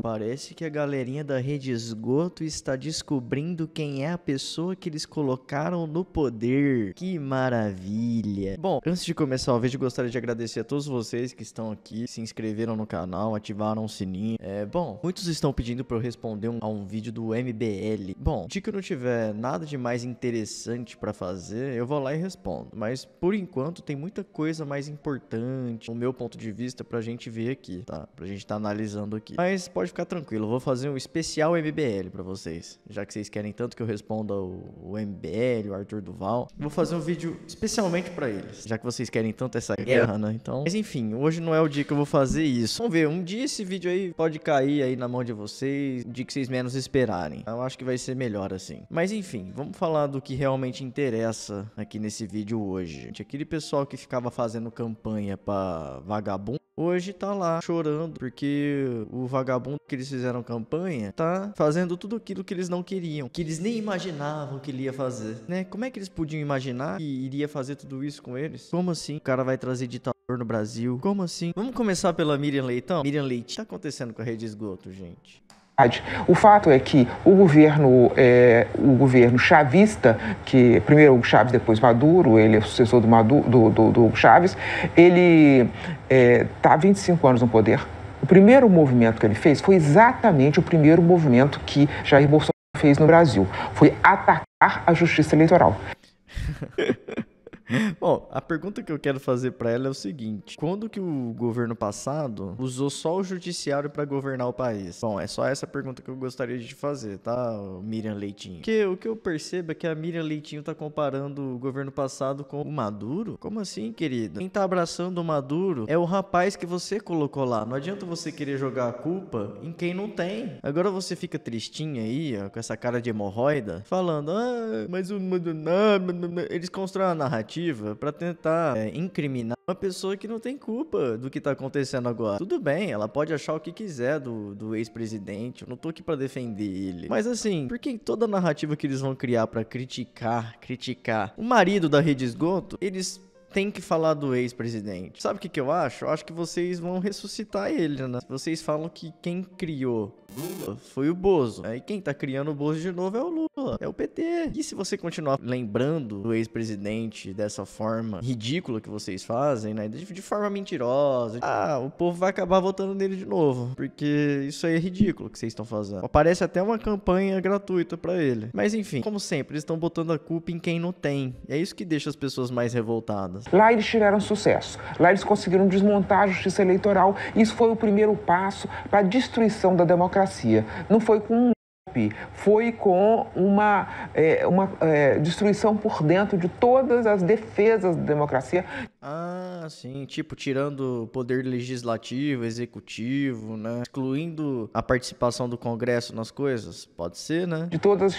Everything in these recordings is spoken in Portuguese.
Parece que a galerinha da rede esgoto está descobrindo quem é a pessoa que eles colocaram no poder. Que maravilha! Bom, antes de começar o vídeo, gostaria de agradecer a todos vocês que estão aqui, se inscreveram no canal, ativaram o sininho. É, bom, muitos estão pedindo para eu responder um, a um vídeo do MBL. Bom, de que eu não tiver nada de mais interessante para fazer, eu vou lá e respondo. Mas por enquanto tem muita coisa mais importante, no meu ponto de vista, pra gente ver aqui, tá? Pra gente tá analisando aqui. Mas pode pode ficar tranquilo, eu vou fazer um especial MBL para vocês, já que vocês querem tanto que eu responda o, o MBL, o Arthur Duval. Vou fazer um vídeo especialmente para eles, já que vocês querem tanto essa é. guerra, né? Então, mas enfim, hoje não é o dia que eu vou fazer isso. Vamos ver, um dia esse vídeo aí pode cair aí na mão de vocês, de que vocês menos esperarem. Eu acho que vai ser melhor assim. Mas enfim, vamos falar do que realmente interessa aqui nesse vídeo hoje. Gente, aquele pessoal que ficava fazendo campanha para vagabundo Hoje tá lá chorando porque o vagabundo que eles fizeram campanha tá fazendo tudo aquilo que eles não queriam, que eles nem imaginavam que ele ia fazer, né? Como é que eles podiam imaginar que iria fazer tudo isso com eles? Como assim? O cara vai trazer ditador no Brasil? Como assim? Vamos começar pela Miriam Leitão? Miriam Leite, o que tá acontecendo com a rede de esgoto, gente? O fato é que o governo, é, o governo chavista, que primeiro o Chávez, depois Maduro, ele é sucessor do, Maduro, do, do, do Chávez, ele está é, tá há 25 anos no poder. O primeiro movimento que ele fez foi exatamente o primeiro movimento que Jair Bolsonaro fez no Brasil. Foi atacar a justiça eleitoral. Bom, a pergunta que eu quero fazer para ela é o seguinte: quando que o governo passado usou só o judiciário para governar o país? Bom, é só essa pergunta que eu gostaria de fazer, tá, Miriam Leitinho? Que o que eu percebo é que a Miriam Leitinho tá comparando o governo passado com o Maduro. Como assim, querida? Quem tá abraçando o Maduro é o rapaz que você colocou lá. Não adianta você querer jogar a culpa em quem não tem. Agora você fica tristinha aí, ó, com essa cara de hemorroida, falando: "Ah, mas o ah, eles constroem a narrativa narrativa para tentar é, incriminar uma pessoa que não tem culpa do que tá acontecendo agora. Tudo bem, ela pode achar o que quiser do, do ex-presidente, eu não tô aqui para defender ele. Mas assim, por que toda narrativa que eles vão criar para criticar, criticar o marido da rede esgoto, eles tem que falar do ex-presidente. Sabe o que, que eu acho? Eu acho que vocês vão ressuscitar ele, né? Vocês falam que quem criou Lula foi o Bozo. Aí quem tá criando o Bozo de novo é o Lula, é o PT. E se você continuar lembrando do ex-presidente dessa forma ridícula que vocês fazem, né? De, de forma mentirosa, ah, o povo vai acabar votando nele de novo, porque isso aí é ridículo que vocês estão fazendo. Parece até uma campanha gratuita para ele. Mas enfim, como sempre, eles estão botando a culpa em quem não tem. E é isso que deixa as pessoas mais revoltadas passadas. Lá eles tiveram sucesso. Lá eles conseguiram desmontar a justiça eleitoral. Isso foi o primeiro passo para a destruição da democracia. Não foi com foi com uma, é, uma é, destruição por dentro de todas as defesas da democracia. Ah, sim, tipo tirando o poder legislativo, executivo, né? Excluindo a participação do Congresso nas coisas, pode ser, né? De todas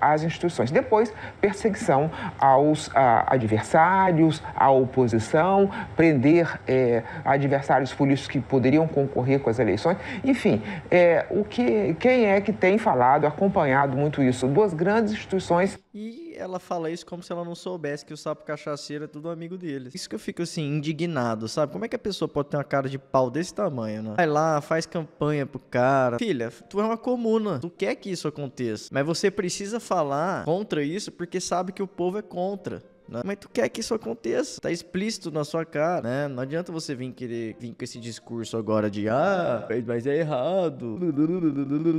as instituições. Depois, perseguição aos a, adversários, à oposição, prender é, adversários políticos que poderiam concorrer com as eleições. Enfim, é, o que, quem é que tem falado estudado, acompanhado muito isso. Duas grandes instituições. E ela fala isso como se ela não soubesse que o sapo cachaceiro é tudo amigo deles. Isso que eu fico assim, indignado, sabe? Como é que a pessoa pode ter uma cara de pau desse tamanho, né? Vai lá, faz campanha pro cara. Filha, tu é uma comuna. Tu quer que isso aconteça. Mas você precisa falar contra isso porque sabe que o povo é contra né? Mas tu quer que isso aconteça. Tá explícito na sua cara, né? Não adianta você vir querer vir com esse discurso agora de ah, mas é errado.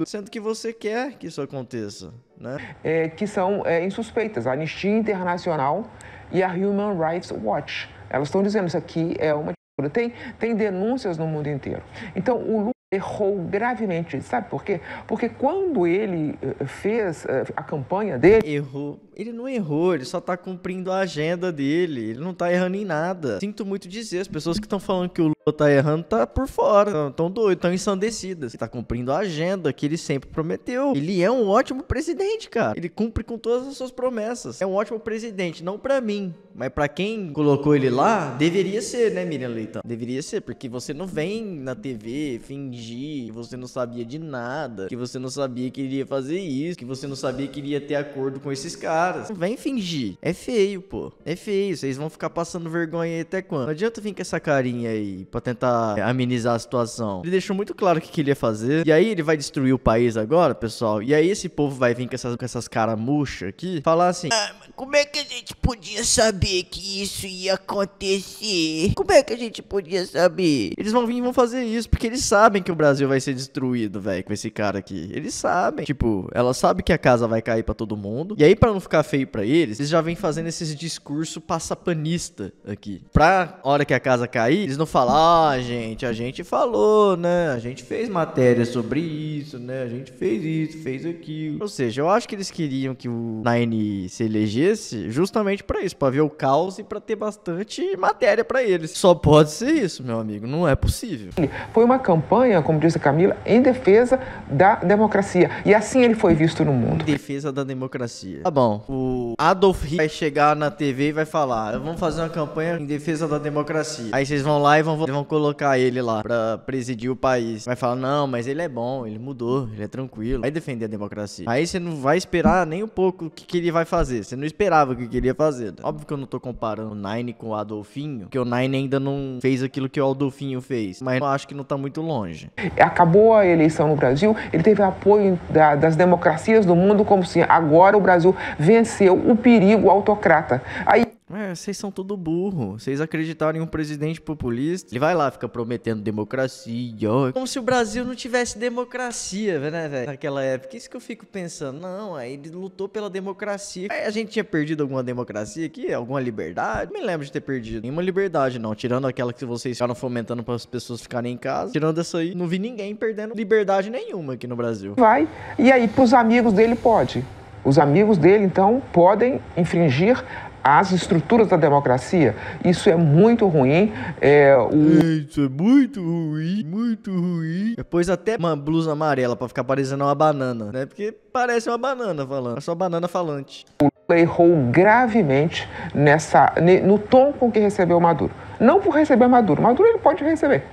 Sendo que você quer que isso aconteça, né? É, que são é, insuspeitas. A Anistia Internacional e a Human Rights Watch. Elas estão dizendo isso aqui é uma tem, tem denúncias no mundo inteiro. Então, o Lula errou gravemente. Sabe por quê? Porque quando ele eh, fez eh, a campanha dele. Errou. Ele não errou, ele só tá cumprindo a agenda dele. Ele não tá errando em nada. Sinto muito dizer, as pessoas que estão falando que o tá errando, tá por fora. Tão, doido, tão ensandecidas. tá cumprindo a agenda que ele sempre prometeu. Ele é um ótimo presidente, cara. Ele cumpre com todas as suas promessas. É um ótimo presidente, não para mim, mas para quem colocou ele lá, deveria ser, né, Miriam Leitão? Deveria ser, porque você não vem na TV fingir que você não sabia de nada, que você não sabia que iria fazer isso, que você não sabia que iria ter acordo com esses caras. Não vem fingir. É feio, pô. É feio. Vocês vão ficar passando vergonha aí até quando? Não adianta vir com essa carinha aí para tentar é, amenizar a situação. Ele deixou muito claro o que, que, ele ia fazer. E aí ele vai destruir o país agora, pessoal. E aí esse povo vai vir com essas, com essas caras murchas aqui, falar assim: ah, como é que a gente podia saber que isso ia acontecer? Como é que a gente podia saber? Eles vão vir e vão fazer isso, porque eles sabem que o Brasil vai ser destruído, velho, com esse cara aqui. Eles sabem. Tipo, ela sabe que a casa vai cair para todo mundo. E aí, para não ficar feio para eles, eles já vêm fazendo esses discurso passapanista aqui. Pra hora que a casa cair, eles não falam, ah, gente, a gente falou, né? A gente fez matéria sobre isso, né? A gente fez isso, fez aquilo. Ou seja, eu acho que eles queriam que o Nine se elegesse justamente para isso, para ver o caos e para ter bastante matéria para eles. Só pode ser isso, meu amigo, não é possível. Foi uma campanha, como disse a Camila, em defesa da democracia. E assim ele foi visto no mundo. Em defesa da democracia. Tá bom. O Adolf Hitler vai chegar na TV e vai falar: ah, "Vamos fazer uma campanha em defesa da democracia". Aí vocês vão lá e vão vão colocar ele lá pra presidir o país. Vai falar, não, mas ele é bom, ele mudou, ele é tranquilo. Vai defender a democracia. Aí você não vai esperar nem um pouco o que, que ele vai fazer. Você não esperava o que, que ele ia fazer. Né? Óbvio que eu não tô comparando o Nine com o Adolfinho, que o Nine ainda não fez aquilo que o Adolfinho fez. Mas eu acho que não tá muito longe. Acabou a eleição no Brasil, ele teve apoio da, das democracias do mundo, como se agora o Brasil venceu o perigo autocrata. Aí é, vocês são tudo burro. Vocês acreditaram em um presidente populista. Ele vai lá, fica prometendo democracia. Como se o Brasil não tivesse democracia, né, velho? Naquela época. Isso que eu fico pensando. Não, aí ele lutou pela democracia. Aí a gente tinha perdido alguma democracia aqui? Alguma liberdade? Não me lembro de ter perdido nenhuma liberdade, não. Tirando aquela que vocês ficaram fomentando para as pessoas ficarem em casa. Tirando essa aí, não vi ninguém perdendo liberdade nenhuma aqui no Brasil. Vai. E aí, pros amigos dele, pode. Os amigos dele, então, podem infringir as estruturas da democracia. Isso é muito ruim. É, o... Isso é muito ruim, muito ruim. Depois até uma blusa amarela para ficar parecendo uma banana, né? Porque parece uma banana falando, é só banana falante. O Lula errou gravemente nessa, no tom com que recebeu Maduro. Não por receber Maduro, Maduro ele pode receber.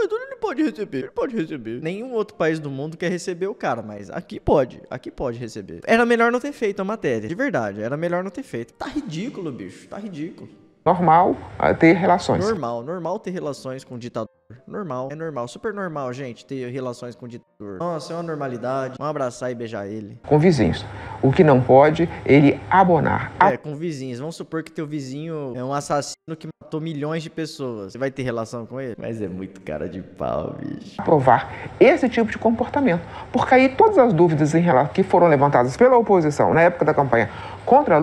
Maduro então ele pode receber, ele pode receber. Nenhum outro país do mundo quer receber o cara, mas aqui pode, aqui pode receber. Era melhor não ter feito a matéria, de verdade, era melhor não ter feito. Tá ridículo, bicho, tá ridículo. Normal é ter relações. Normal, normal ter relações com ditador. Normal, é normal, super normal, gente, ter relações com o ditador. Nossa, é uma normalidade. Vamos abraçar e beijar ele. Com vizinhos. O que não pode, ele abonar. É, com vizinhos. Vamos supor que teu vizinho é um assassino que matou milhões de pessoas. Você vai ter relação com ele? Mas é muito cara de pau, bicho. Aprovar esse tipo de comportamento. Porque aí todas as dúvidas em relação que foram levantadas pela oposição na época da campanha contra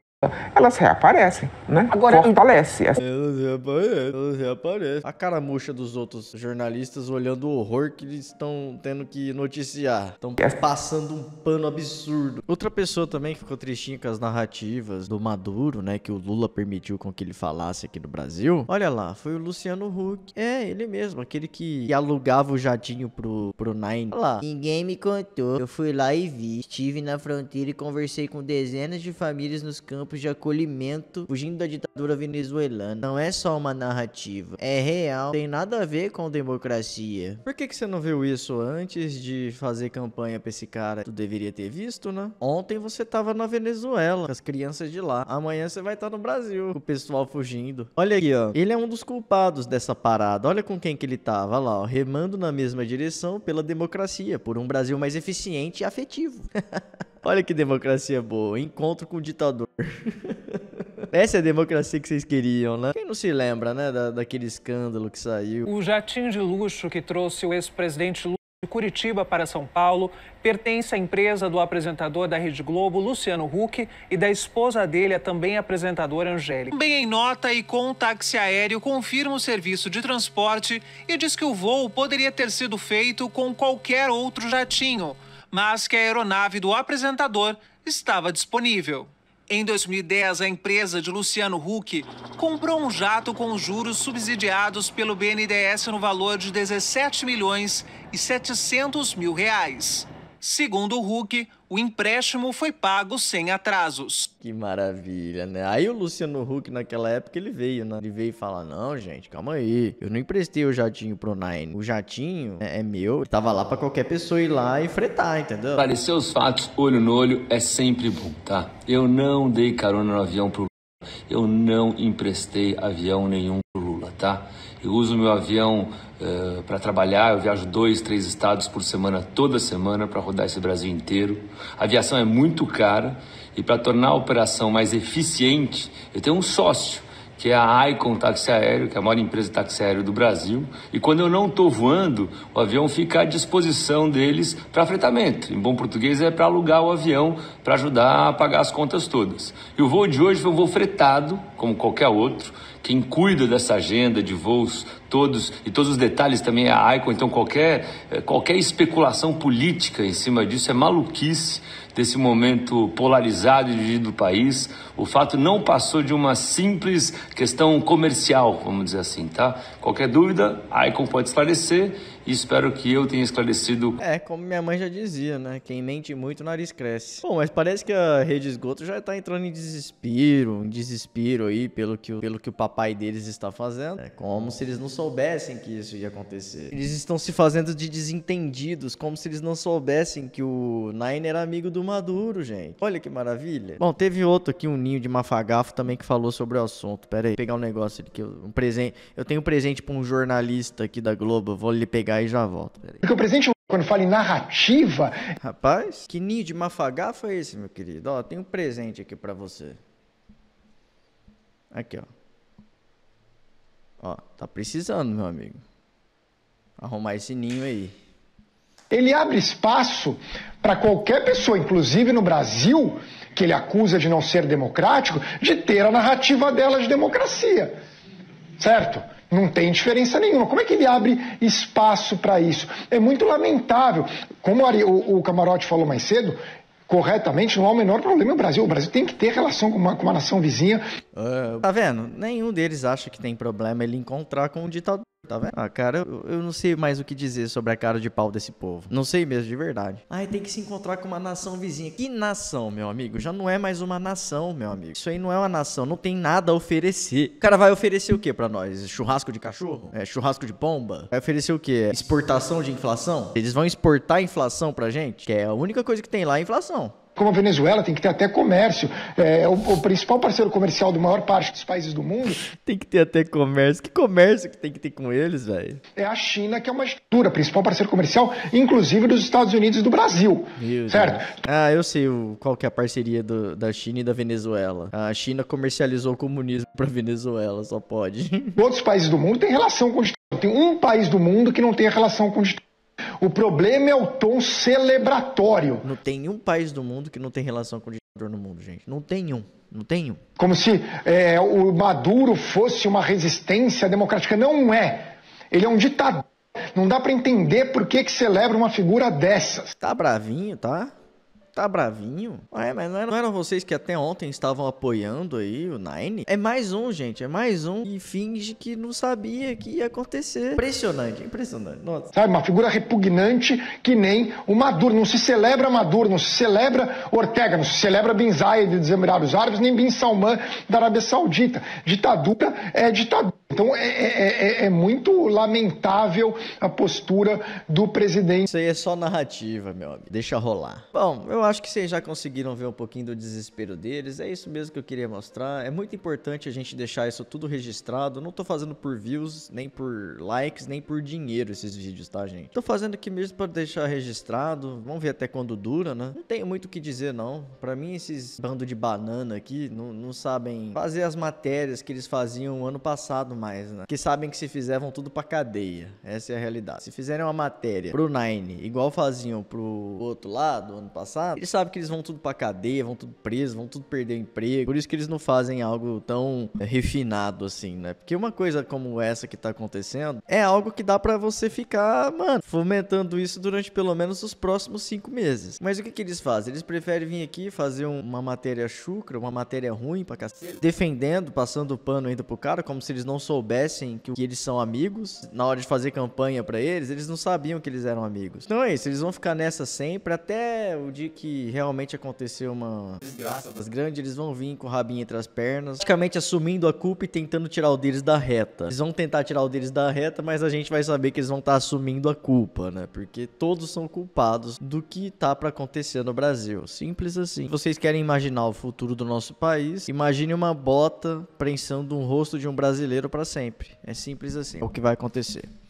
elas reaparecem, né? Agora, Fortalece. Elas reaparecem, elas reaparecem. A cara murcha dos outros jornalistas olhando o horror que eles estão tendo que noticiar. Estão passando um pano absurdo. Outra pessoa também que ficou tristinha com as narrativas do Maduro, né? Que o Lula permitiu com que ele falasse aqui no Brasil. Olha lá, foi o Luciano Huck. É, ele mesmo, aquele que alugava o jatinho pro, pro Nine. Olha lá. Ninguém me contou. Eu fui lá e vi. Estive na fronteira e conversei com dezenas de famílias nos campos campos de acolhimento fugindo da ditadura venezuelana. Não é só uma narrativa, é real, tem nada a ver com democracia. Por que, que você não viu isso antes de fazer campanha pra esse cara? Tu deveria ter visto, né? Ontem você tava na Venezuela, com as crianças de lá. Amanhã você vai estar tá no Brasil, com o pessoal fugindo. Olha aqui, ó. Ele é um dos culpados dessa parada. Olha com quem que ele tava lá, ó. Remando na mesma direção pela democracia, por um Brasil mais eficiente e afetivo. Olha que democracia boa. Encontro com o ditador. Essa é a democracia que vocês queriam, né? Quem não se lembra, né, da, daquele escândalo que saiu? O jatinho de luxo que trouxe o ex-presidente Lula de Curitiba para São Paulo pertence à empresa do apresentador da Rede Globo, Luciano Huck, e da esposa dele, a também apresentadora Angélica. Bem em nota e com o táxi aéreo, confirma o serviço de transporte e diz que o voo poderia ter sido feito com qualquer outro jatinho mas que a aeronave do apresentador estava disponível. Em 2010, a empresa de Luciano Huck comprou um jato com juros subsidiados pelo BNDES no valor de 17 milhões e 700 mil reais. Segundo o Hulk, o empréstimo foi pago sem atrasos. Que maravilha, né? Aí o Luciano Huck, naquela época, ele veio, né? Ele veio falar: Não, gente, calma aí. Eu não emprestei o jatinho pro Nine. O jatinho é, é meu. tava lá para qualquer pessoa ir lá e fretar, entendeu? Parecer os fatos, olho no olho, é sempre bom, tá? Eu não dei carona no avião pro eu não emprestei avião nenhum para Lula, tá? Eu uso meu avião uh, eh, para trabalhar, eu viajo dois, três estados por semana, toda semana, para rodar esse Brasil inteiro. A aviação é muito cara e para tornar a operação mais eficiente, eu tenho um sócio que é a Icon Táxi Aéreo, que é a maior empresa de táxi aéreo do Brasil. E quando eu não estou voando, o avião fica à disposição deles para fretamento. Em bom português, é para alugar o avião para ajudar a pagar as contas todas. E o voo de hoje foi um voo fretado como qualquer outro. Quem cuida dessa agenda de voos todos e todos os detalhes também é a ICON, então qualquer, eh, qualquer especulação política em cima disso é maluquice desse momento polarizado e dividido do país. O fato não passou de uma simples questão comercial, vamos dizer assim, tá? Qualquer dúvida, a Icon pode esclarecer e espero que eu tenha esclarecido. É, como minha mãe já dizia, né? Quem mente muito, o nariz cresce. Bom, mas parece que a rede esgoto já tá entrando em desespero, em desespero aí pelo que, pelo que o papai deles está fazendo. É como se eles não soubessem que isso ia acontecer. Eles estão se fazendo de desentendidos, como se eles não soubessem que o Nine era amigo do Maduro, gente. Olha que maravilha. Bom, teve outro aqui, um ninho de mafagafo também que falou sobre o assunto. Pera aí, pegar um negócio aqui, um presente. Eu tenho um presente presente para um jornalista aqui da Globo. Vou lhe pegar e já volto. Porque o presente quando fala em narrativa. Rapaz, que ninho de mafagá foi esse, meu querido? Ó, tem um presente aqui para você. Aqui, ó. Ó, tá precisando, meu amigo. Arrumar esse ninho aí. Ele abre espaço para qualquer pessoa, inclusive no Brasil, que ele acusa de não ser democrático, de ter a narrativa dela de democracia. Certo? Não tem diferença nenhuma. Como é que ele abre espaço para isso? É muito lamentável. Como o, Camarote falou mais cedo, corretamente, não há o menor problema no Brasil. O Brasil tem que ter relação com uma, com uma nação vizinha. Uh, tá vendo? Nenhum deles acha que tem problema ele encontrar com um ditador. Tá vendo? Ah, cara, eu, eu não sei mais o que dizer sobre a cara de pau desse povo. Não sei mesmo, de verdade. Ai, tem que se encontrar com uma nação vizinha. Que nação, meu amigo? Já não é mais uma nação, meu amigo. Isso aí não é uma nação, não tem nada a oferecer. O cara vai oferecer o que para nós? Churrasco de cachorro? É, churrasco de pomba? Vai oferecer o que? Exportação de inflação? Eles vão exportar inflação pra gente? Que é a única coisa que tem lá é inflação como a Venezuela, tem que ter até comércio. É, é o, o, principal parceiro comercial da maior parte dos países do mundo. Tem que ter até comércio. Que comércio que tem que ter com eles, velho? É a China, que é uma estrutura, principal parceiro comercial, inclusive dos Estados Unidos e do Brasil. Meu certo? Deus. Ah, eu sei o, qual que é a parceria do, da China e da Venezuela. A China comercializou o comunismo para Venezuela, só pode. Outros países do mundo têm relação com o Tem um país do mundo que não tem relação com o o problema é o tom celebratório. Não tem um país do mundo que não tem relação com o ditador no mundo, gente. Não tem um. Não tem um. Como se é, o Maduro fosse uma resistência democrática. Não é. Ele é um ditador. Não dá para entender por que, que celebra uma figura dessas. Tá bravinho, tá? Tá bravinho? Ué, mas não, era, não eram vocês que até ontem estavam apoiando aí o Nine? É mais um, gente, é mais um e finge que não sabia que ia acontecer. Impressionante, impressionante. Nossa. Sabe, uma figura repugnante que nem o Maduro. Não se celebra Maduro, não se celebra Ortega, não se celebra Bin Zayed dos Emirados Árabes, nem Bin Salman da Arábia Saudita. Ditadura é ditadura. Então é, é, é, é, é muito lamentável a postura do presidente. Isso aí é só narrativa, meu amigo. Deixa rolar. Bom, eu acho que vocês já conseguiram ver um pouquinho do desespero deles. É isso mesmo que eu queria mostrar. É muito importante a gente deixar isso tudo registrado. não tô fazendo por views, nem por likes, nem por dinheiro esses vídeos, tá, gente? Tô fazendo aqui mesmo para deixar registrado. Vamos ver até quando dura, né? Não tenho muito o que dizer, não. Para mim, esses bando de banana aqui não, não sabem fazer as matérias que eles faziam ano passado mais, né? Que sabem que se fizer vão tudo pra cadeia. Essa é a realidade. Se fizerem uma matéria pro Nine, igual faziam pro outro lado ano passado, sabe. Eles sabem que eles vão tudo pra cadeia, vão tudo preso, vão tudo perder emprego. Por isso que eles não fazem algo tão refinado assim, né? Porque uma coisa como essa que tá acontecendo é algo que dá para você ficar, mano, fomentando isso durante pelo menos os próximos cinco meses. Mas o que, que eles fazem? Eles preferem vir aqui fazer uma matéria chucra, uma matéria ruim pra cacete, defendendo, passando o pano ainda pro cara, como se eles não soubessem que, que eles são amigos. Na hora de fazer campanha para eles, eles não sabiam que eles eram amigos. Então é isso, eles vão ficar nessa sempre até o dia que que realmente aconteceu uma desgraça né? grande, eles vão vir com o rabinho entre as pernas, praticamente assumindo a culpa e tentando tirar o deles da reta. Eles vão tentar tirar o deles da reta, mas a gente vai saber que eles vão estar tá assumindo a culpa, né? Porque todos são culpados do que tá para acontecer no Brasil. Simples assim. Se vocês querem imaginar o futuro do nosso país, imagine uma bota prensando um rosto de um brasileiro para sempre. É simples assim. É o que vai acontecer.